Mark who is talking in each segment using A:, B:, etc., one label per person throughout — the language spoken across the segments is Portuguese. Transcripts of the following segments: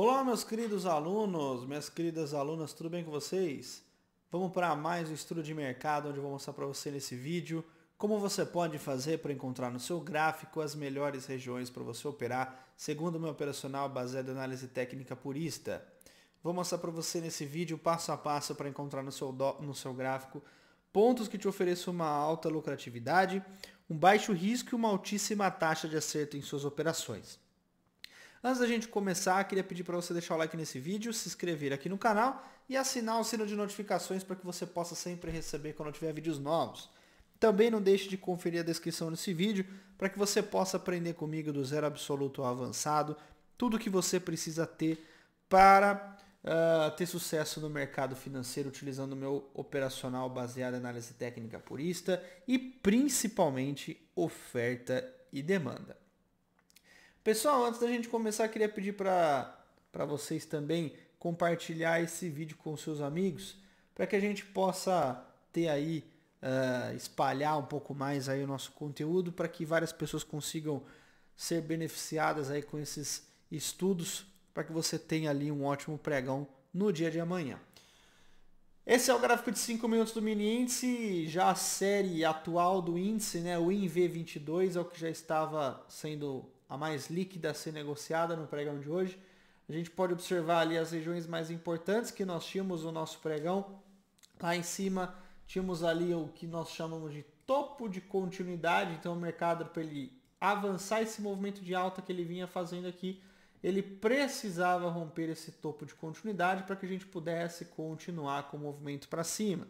A: Olá, meus queridos alunos, minhas queridas alunas, tudo bem com vocês? Vamos para mais um estudo de mercado, onde eu vou mostrar para você nesse vídeo como você pode fazer para encontrar no seu gráfico as melhores regiões para você operar, segundo o meu operacional baseado em análise técnica purista. Vou mostrar para você nesse vídeo passo a passo para encontrar no seu, do, no seu gráfico pontos que te ofereçam uma alta lucratividade, um baixo risco e uma altíssima taxa de acerto em suas operações. Antes da gente começar, queria pedir para você deixar o like nesse vídeo, se inscrever aqui no canal e assinar o sino de notificações para que você possa sempre receber quando tiver vídeos novos. Também não deixe de conferir a descrição desse vídeo para que você possa aprender comigo do zero absoluto ao avançado, tudo o que você precisa ter para uh, ter sucesso no mercado financeiro utilizando o meu operacional baseado em análise técnica purista e principalmente oferta e demanda. Pessoal, antes da gente começar, queria pedir para vocês também compartilhar esse vídeo com seus amigos, para que a gente possa ter aí, uh, espalhar um pouco mais aí o nosso conteúdo, para que várias pessoas consigam ser beneficiadas aí com esses estudos, para que você tenha ali um ótimo pregão no dia de amanhã. Esse é o gráfico de 5 minutos do mini índice, já a série atual do índice, né, o INV22, é o que já estava sendo a mais líquida a ser negociada no pregão de hoje. A gente pode observar ali as regiões mais importantes que nós tínhamos no nosso pregão. Lá em cima tínhamos ali o que nós chamamos de topo de continuidade, então o mercado para ele avançar esse movimento de alta que ele vinha fazendo aqui, ele precisava romper esse topo de continuidade para que a gente pudesse continuar com o movimento para cima.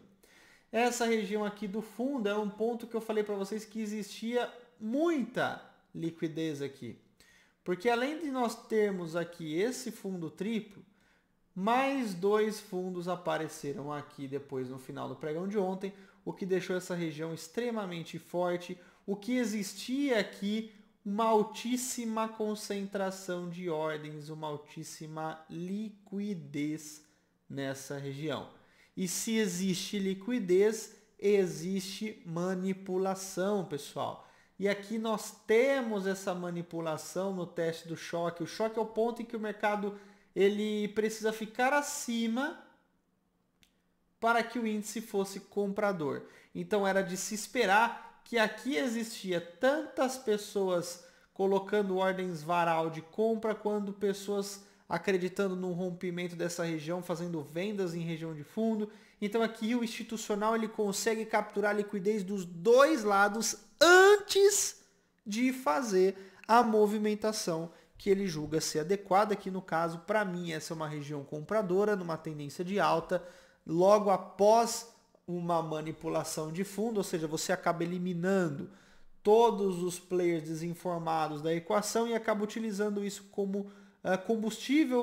A: Essa região aqui do fundo é um ponto que eu falei para vocês que existia muita liquidez aqui. Porque além de nós termos aqui esse fundo triplo, mais dois fundos apareceram aqui depois no final do pregão de ontem, o que deixou essa região extremamente forte, o que existia aqui uma altíssima concentração de ordens, uma altíssima liquidez nessa região. E se existe liquidez, existe manipulação, pessoal. E aqui nós temos essa manipulação no teste do choque. O choque é o ponto em que o mercado ele precisa ficar acima para que o índice fosse comprador. Então era de se esperar que aqui existia tantas pessoas colocando ordens varal de compra quando pessoas acreditando no rompimento dessa região, fazendo vendas em região de fundo. Então aqui o institucional ele consegue capturar a liquidez dos dois lados antes de fazer a movimentação que ele julga ser adequada, que no caso, para mim, essa é uma região compradora, numa tendência de alta, logo após uma manipulação de fundo, ou seja, você acaba eliminando todos os players desinformados da equação e acaba utilizando isso como uh, combustível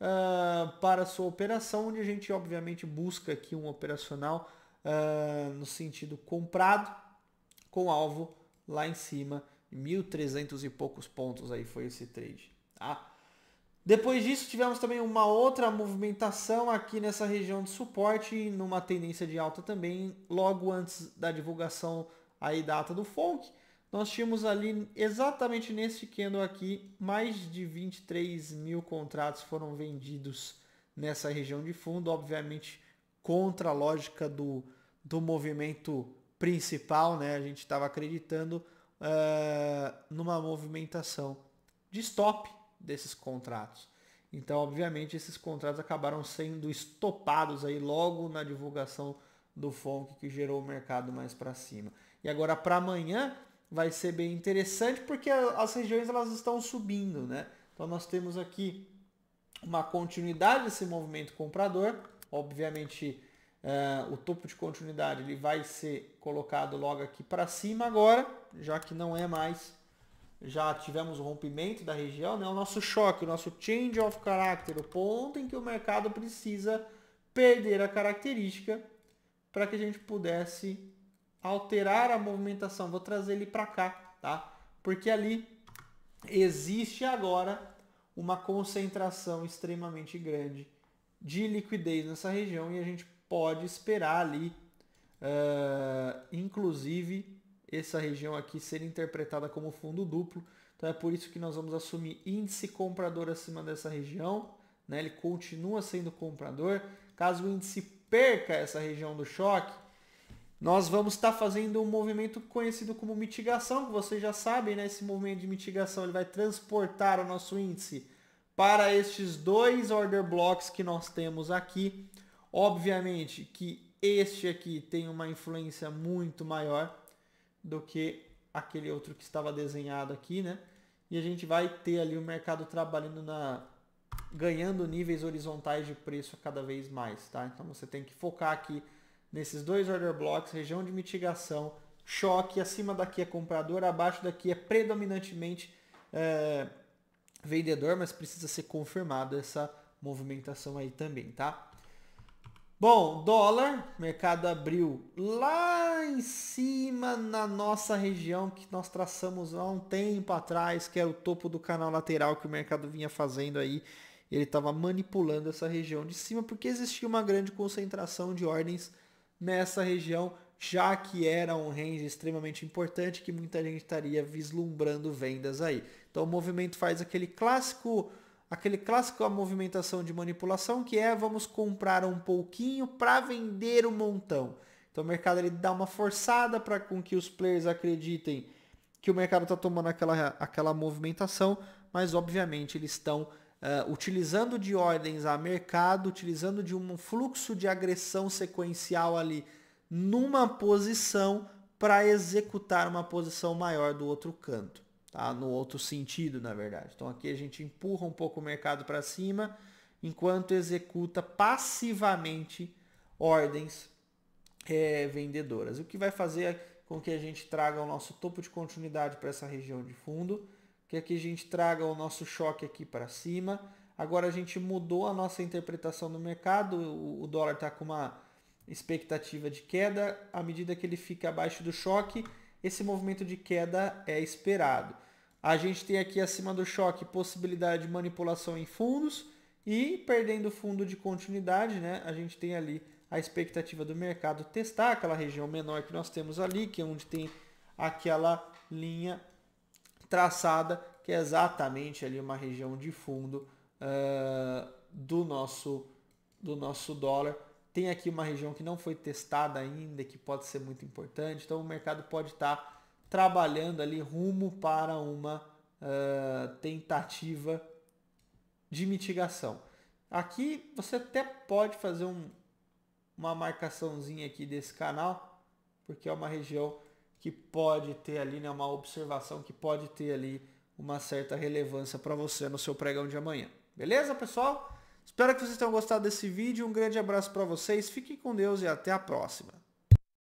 A: uh, para a sua operação, onde a gente obviamente busca aqui um operacional uh, no sentido comprado, com alvo lá em cima, 1.300 e poucos pontos aí foi esse trade. Tá? Depois disso, tivemos também uma outra movimentação aqui nessa região de suporte, numa tendência de alta também, logo antes da divulgação aí da ata do FONC. Nós tínhamos ali, exatamente nesse candle aqui, mais de 23 mil contratos foram vendidos nessa região de fundo, obviamente contra a lógica do, do movimento principal, né? A gente estava acreditando uh, numa movimentação de stop desses contratos. Então, obviamente, esses contratos acabaram sendo estopados aí logo na divulgação do FONC que gerou o mercado mais para cima. E agora para amanhã vai ser bem interessante porque as regiões elas estão subindo, né? Então nós temos aqui uma continuidade desse movimento comprador, obviamente Uh, o topo de continuidade ele vai ser colocado logo aqui para cima agora, já que não é mais, já tivemos o rompimento da região, né? o nosso choque, o nosso change of character, o ponto em que o mercado precisa perder a característica para que a gente pudesse alterar a movimentação. Vou trazer ele para cá, tá? Porque ali existe agora uma concentração extremamente grande de liquidez nessa região e a gente pode esperar ali, uh, inclusive, essa região aqui ser interpretada como fundo duplo. Então é por isso que nós vamos assumir índice comprador acima dessa região. Né? Ele continua sendo comprador. Caso o índice perca essa região do choque, nós vamos estar tá fazendo um movimento conhecido como mitigação, que vocês já sabem, né? Esse movimento de mitigação ele vai transportar o nosso índice para estes dois order blocks que nós temos aqui, Obviamente que este aqui tem uma influência muito maior do que aquele outro que estava desenhado aqui, né? E a gente vai ter ali o mercado trabalhando na ganhando níveis horizontais de preço cada vez mais, tá? Então você tem que focar aqui nesses dois order blocks, região de mitigação, choque, acima daqui é comprador, abaixo daqui é predominantemente é, vendedor, mas precisa ser confirmada essa movimentação aí também, tá? Bom, dólar, mercado abriu lá em cima na nossa região que nós traçamos há um tempo atrás, que era é o topo do canal lateral que o mercado vinha fazendo aí. Ele estava manipulando essa região de cima porque existia uma grande concentração de ordens nessa região, já que era um range extremamente importante que muita gente estaria vislumbrando vendas aí. Então o movimento faz aquele clássico aquele clássico a movimentação de manipulação que é vamos comprar um pouquinho para vender um montão. Então o mercado ele dá uma forçada para com que os players acreditem que o mercado está tomando aquela, aquela movimentação, mas obviamente eles estão uh, utilizando de ordens a mercado, utilizando de um fluxo de agressão sequencial ali numa posição para executar uma posição maior do outro canto tá? no outro sentido, na verdade. Então aqui a gente empurra um pouco o mercado para cima, enquanto executa passivamente ordens é, vendedoras. O que vai fazer com que a gente traga o nosso topo de continuidade para essa região de fundo, que aqui a gente traga o nosso choque aqui para cima. Agora a gente mudou a nossa interpretação do mercado, o dólar está com uma expectativa de queda, à medida que ele fica abaixo do choque, esse movimento de queda é esperado. A gente tem aqui acima do choque possibilidade de manipulação em fundos e perdendo fundo de continuidade, né? A gente tem ali a expectativa do mercado testar aquela região menor que nós temos ali, que é onde tem aquela linha traçada, que é exatamente ali uma região de fundo uh, do, nosso, do nosso dólar. Tem aqui uma região que não foi testada ainda, que pode ser muito importante. Então o mercado pode estar tá trabalhando ali rumo para uma uh, tentativa de mitigação. Aqui você até pode fazer um, uma marcaçãozinha aqui desse canal, porque é uma região que pode ter ali né, uma observação, que pode ter ali uma certa relevância para você no seu pregão de amanhã. Beleza, pessoal? Espero que vocês tenham gostado desse vídeo. Um grande abraço para vocês. Fiquem com Deus e até a próxima.